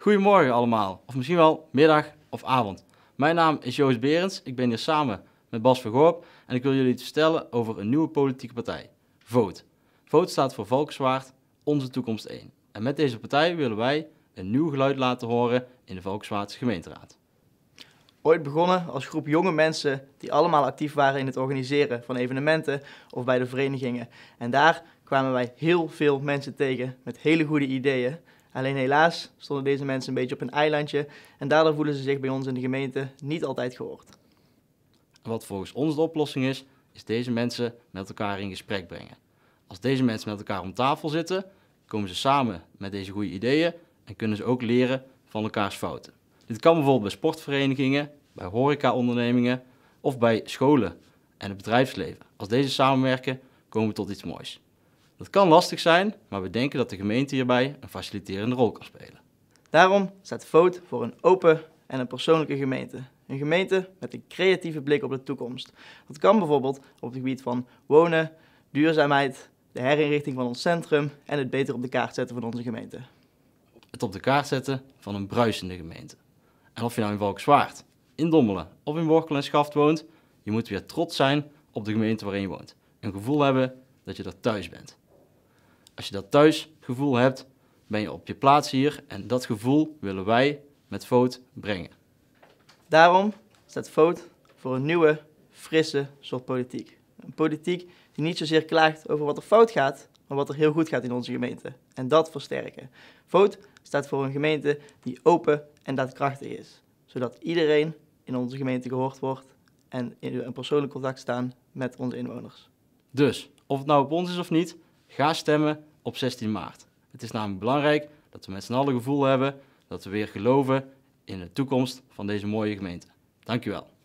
Goedemorgen allemaal, of misschien wel middag of avond. Mijn naam is Joost Berends, ik ben hier samen met Bas Vergoop en ik wil jullie iets vertellen over een nieuwe politieke partij, VOOT. VOOT staat voor Volkswaard, Onze Toekomst 1. En met deze partij willen wij een nieuw geluid laten horen in de Volkswaardse gemeenteraad. Ooit begonnen als groep jonge mensen die allemaal actief waren in het organiseren van evenementen of bij de verenigingen. En daar kwamen wij heel veel mensen tegen met hele goede ideeën Alleen helaas stonden deze mensen een beetje op een eilandje en daardoor voelen ze zich bij ons in de gemeente niet altijd gehoord. Wat volgens ons de oplossing is, is deze mensen met elkaar in gesprek brengen. Als deze mensen met elkaar om tafel zitten, komen ze samen met deze goede ideeën en kunnen ze ook leren van elkaars fouten. Dit kan bijvoorbeeld bij sportverenigingen, bij horecaondernemingen of bij scholen en het bedrijfsleven. Als deze samenwerken, komen we tot iets moois. Dat kan lastig zijn, maar we denken dat de gemeente hierbij een faciliterende rol kan spelen. Daarom staat VOOT voor een open en een persoonlijke gemeente. Een gemeente met een creatieve blik op de toekomst. Dat kan bijvoorbeeld op het gebied van wonen, duurzaamheid, de herinrichting van ons centrum en het beter op de kaart zetten van onze gemeente. Het op de kaart zetten van een bruisende gemeente. En of je nou in Valkenswaard, in Dommelen of in Workel en Schaft woont, je moet weer trots zijn op de gemeente waarin je woont. Een gevoel hebben dat je er thuis bent. Als je dat thuisgevoel hebt, ben je op je plaats hier en dat gevoel willen wij met Voot brengen. Daarom staat Voot voor een nieuwe, frisse soort politiek. Een politiek die niet zozeer klaagt over wat er fout gaat, maar wat er heel goed gaat in onze gemeente. En dat versterken. Voot staat voor een gemeente die open en daadkrachtig is, zodat iedereen in onze gemeente gehoord wordt en in persoonlijk contact staan met onze inwoners. Dus, of het nou op ons is of niet, ga stemmen op 16 maart. Het is namelijk belangrijk dat we met z'n allen gevoel hebben dat we weer geloven in de toekomst van deze mooie gemeente. Dankjewel.